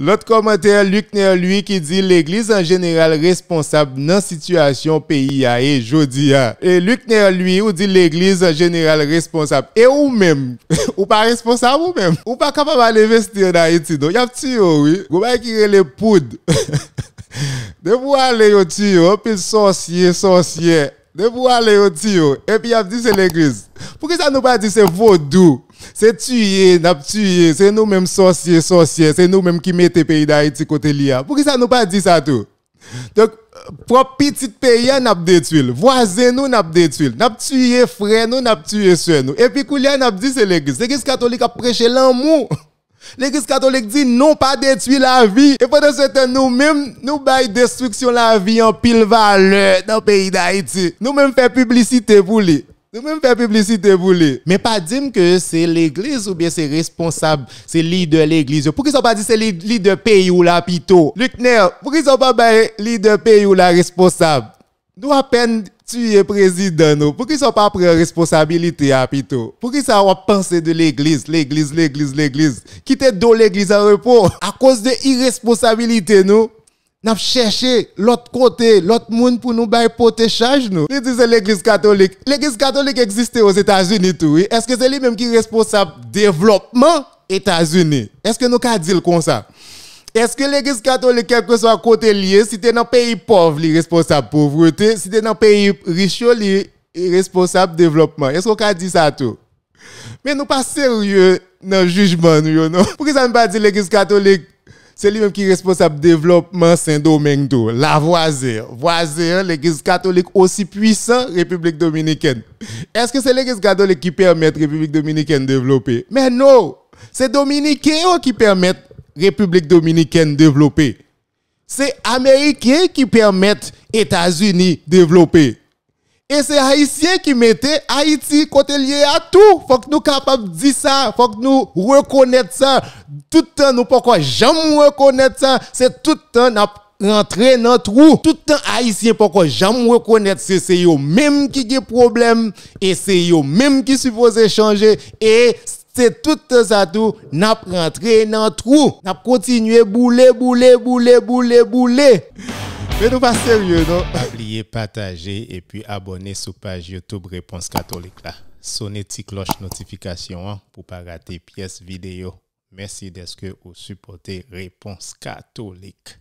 L'autre commentaire, Luc Ner, lui, qui dit l'Église en général responsable dans situation pays à et jodia. Et Luc Ner, lui, ou dit l'Église en général responsable. Et ou même, ou pas responsable ou même, ou pas capable d'investir dans Haïti. Donc, y a petit, oh, oui. vous pas qui les poudres. De vous aller au tuyau, puis sorcier, sorcier. De vous aller au tio. Et puis, y a dit c'est l'Église. Pourquoi ça nous pas dit c'est vaudou? C'est tuer, n'a tué, c'est nous-mêmes sorciers, sorciers, c'est nous-mêmes qui mettons le pays d'Haïti côté l'IA. Pourquoi ça nous pas dit ça tout? Donc, euh, propre petit pays, hein, n'a détruit. Voisin nous, n'a détruit. N'a tué frère nous, n'a tué soeur nous. Et puis, Koulia n'a dit c'est l'église. L'église catholique a prêché l'amour. L'église catholique dit non, pas détruire la vie. Et pendant ce temps, nous-mêmes, nous baillons destruction la vie en pile valeur dans le pays d'Haïti. Nous-mêmes faisons publicité pour lui. Nous même faire publicité pour lui. Mais pas dire que c'est l'église ou bien c'est responsable, c'est leader de l'église. Pourquoi ça pas dit c'est leader pays ou la pito? Lucner, pourquoi ça pas l'idée leader pays ou la responsable? Nous à peine tu es président nous. Pourquoi ça pas prendre responsabilité à pito? Pourquoi ça va penser de l'église, l'église, l'église, l'église? Quitter dans l'église à repos à cause de irresponsabilité nous n'a cherché l'autre côté, l'autre monde pour nous faire porter charge nous. Il l'église catholique. L'église catholique existait aux États-Unis tout, Est-ce que c'est lui-même qui est responsable développement États-Unis? Est-ce que nous qu'a dire comme ça? Est-ce que l'église catholique, quel que soit côté lié, si es dans pays pauvre, il est responsable pauvreté, si es dans pays riche, il responsable développement. Est-ce qu'on a dit ça tout? Mais nous pas sérieux dans le jugement, nous, non? Pourquoi ça ne pas dit l'église catholique c'est lui-même qui est responsable développement Saint-Domingue La voisine. voisine l'église catholique aussi puissante, République dominicaine. Est-ce que c'est l'église catholique qui permet République dominicaine de développer? Mais non! C'est Dominicains qui permettent République dominicaine de développer. C'est américain qui permettent États-Unis de développer. Et c'est haïtien qui mettait Haïti côté lié à tout. Faut que nous capables de dire ça. Faut que nous reconnaître ça. Tout le temps, nous pourquoi jamais reconnaître ça. C'est tout le temps, rentrer dans trou. Tout le temps, Haïtien, pourquoi jamais reconnaître que c'est eux-mêmes qui ont problèmes et c'est eux-mêmes qui supposent changer et c'est tout ça tout, n'a rentré dans trou. continuer à bouler, bouler, bouler, bouler, bouler. Mais nous pas sérieux, non? partager et puis abonner sur page YouTube Réponse Catholique là. Sonnez petite cloche notification hein, pour ne pas rater pièce vidéo. Merci d'être que vous supporter Réponse Catholique.